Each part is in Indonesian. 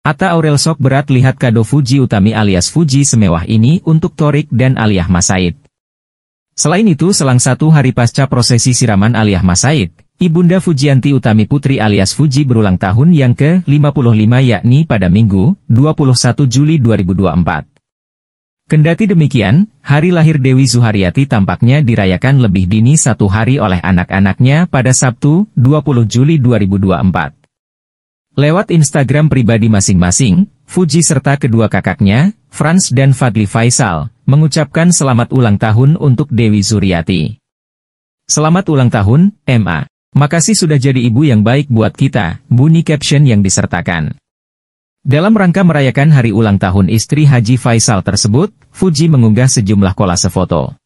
Ata Aurel Sok berat lihat kado Fuji Utami alias Fuji semewah ini untuk Torik dan Aliyah Masaid. Selain itu selang satu hari pasca prosesi siraman Aliyah Masaid, Ibunda Fujianti Utami Putri alias Fuji berulang tahun yang ke-55 yakni pada Minggu, 21 Juli 2024. Kendati demikian, hari lahir Dewi Zuhariati tampaknya dirayakan lebih dini satu hari oleh anak-anaknya pada Sabtu, 20 Juli 2024. Lewat Instagram pribadi masing-masing, Fuji serta kedua kakaknya, Franz dan Fadli Faisal, mengucapkan selamat ulang tahun untuk Dewi Zuriati. Selamat ulang tahun, MA. Makasih sudah jadi ibu yang baik buat kita, bunyi caption yang disertakan. Dalam rangka merayakan hari ulang tahun istri Haji Faisal tersebut, Fuji mengunggah sejumlah kolase foto.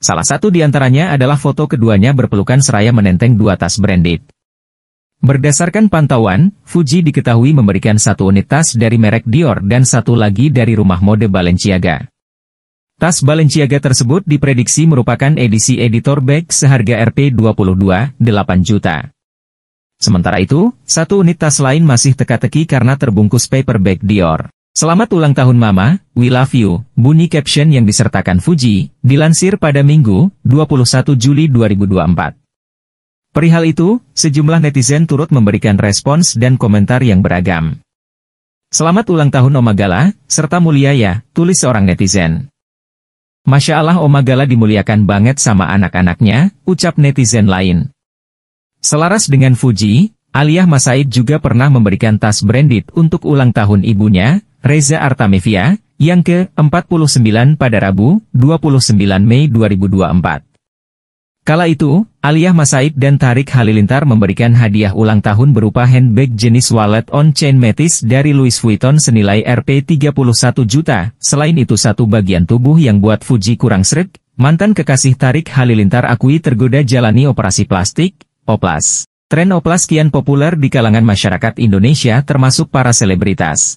Salah satu di antaranya adalah foto keduanya berpelukan seraya menenteng dua tas branded. Berdasarkan pantauan, Fuji diketahui memberikan satu unit tas dari merek Dior dan satu lagi dari rumah mode Balenciaga. Tas Balenciaga tersebut diprediksi merupakan edisi editor bag seharga Rp22,8 juta. Sementara itu, satu unit tas lain masih teka-teki karena terbungkus paper bag Dior. Selamat ulang tahun Mama, we love you, bunyi caption yang disertakan Fuji, dilansir pada Minggu, 21 Juli 2024. Perihal itu, sejumlah netizen turut memberikan respons dan komentar yang beragam. Selamat ulang tahun Omagala, serta mulia ya, tulis seorang netizen. Masya Allah Omagala dimuliakan banget sama anak-anaknya, ucap netizen lain. Selaras dengan Fuji, Aliyah Masaid juga pernah memberikan tas branded untuk ulang tahun ibunya, Reza Artamevia, yang ke-49 pada Rabu, 29 Mei 2024. Kala itu, Aliyah Masaid dan Tarik Halilintar memberikan hadiah ulang tahun berupa handbag jenis wallet on-chain metis dari Louis Vuitton senilai Rp31 juta. Selain itu satu bagian tubuh yang buat Fuji kurang seret, mantan kekasih Tarik Halilintar akui tergoda jalani operasi plastik, oplas. Tren oplas kian populer di kalangan masyarakat Indonesia termasuk para selebritas.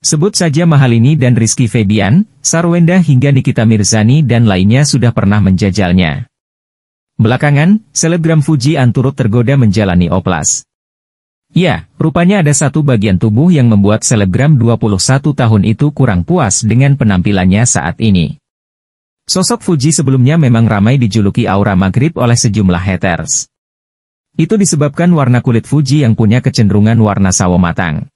Sebut saja Mahalini dan Rizky Febian, Sarwenda hingga Nikita Mirzani dan lainnya sudah pernah menjajalnya. Belakangan, selebgram Fuji turut tergoda menjalani oplas. Ya, rupanya ada satu bagian tubuh yang membuat selebgram 21 tahun itu kurang puas dengan penampilannya saat ini. Sosok Fuji sebelumnya memang ramai dijuluki aura maghrib oleh sejumlah haters. Itu disebabkan warna kulit Fuji yang punya kecenderungan warna sawo matang.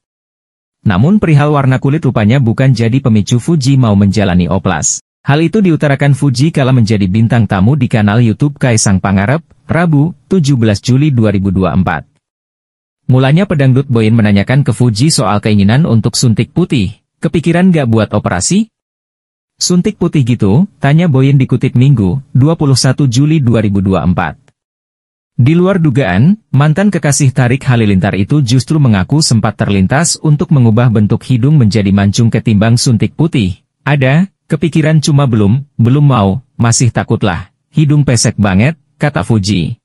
Namun perihal warna kulit rupanya bukan jadi pemicu Fuji mau menjalani oplas. Hal itu diutarakan Fuji kala menjadi bintang tamu di kanal YouTube Kaisang Pangarep, Rabu, 17 Juli 2024. Mulanya pedangdut Boyin menanyakan ke Fuji soal keinginan untuk suntik putih, kepikiran gak buat operasi? Suntik putih gitu, tanya Boyin dikutip Minggu, 21 Juli 2024. Di luar dugaan, mantan kekasih Tarik Halilintar itu justru mengaku sempat terlintas untuk mengubah bentuk hidung menjadi mancung ketimbang suntik putih. Ada, Kepikiran cuma belum, belum mau, masih takutlah, hidung pesek banget, kata Fuji.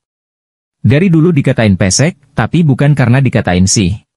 Dari dulu dikatain pesek, tapi bukan karena dikatain sih.